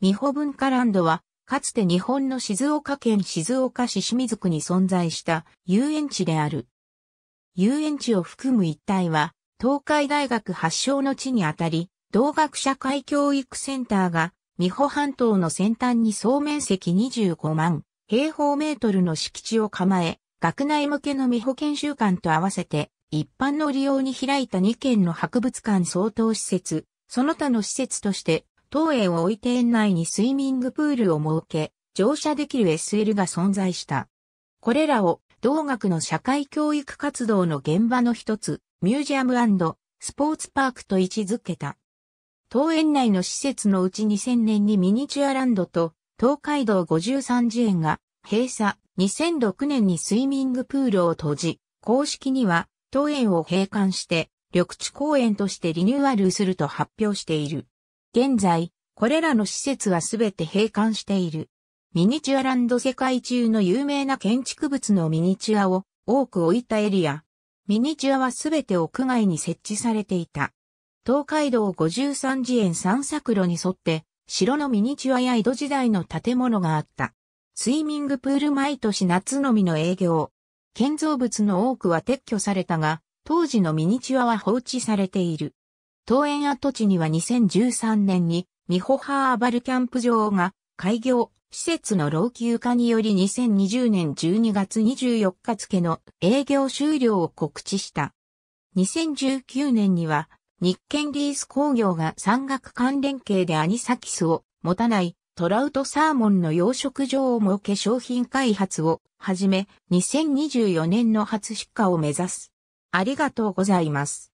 三保文化ランドは、かつて日本の静岡県静岡市清水区に存在した遊園地である。遊園地を含む一帯は、東海大学発祥の地にあたり、同学社会教育センターが、三保半島の先端に総面積25万平方メートルの敷地を構え、学内向けの三保研修館と合わせて、一般の利用に開いた2軒の博物館相当施設、その他の施設として、東園を置いて園内にスイミングプールを設け、乗車できる SL が存在した。これらを同学の社会教育活動の現場の一つ、ミュージアムスポーツパークと位置づけた。東園内の施設のうち2000年にミニチュアランドと東海道53次園が閉鎖、2006年にスイミングプールを閉じ、公式には東園を閉館して緑地公園としてリニューアルすると発表している。現在、これらの施設はすべて閉館している。ミニチュアランド世界中の有名な建築物のミニチュアを多く置いたエリア。ミニチュアはすべて屋外に設置されていた。東海道53次元散策路に沿って、城のミニチュアや江戸時代の建物があった。スイミングプール毎年夏のみの営業。建造物の多くは撤去されたが、当時のミニチュアは放置されている。桃園跡地には2013年に、ミホハーバルキャンプ場が開業、施設の老朽化により2020年12月24日付の営業終了を告知した。2019年には、日建リース工業が山岳関連系でアニサキスを持たないトラウトサーモンの養殖場を設け商品開発をはじめ、2024年の初出荷を目指す。ありがとうございます。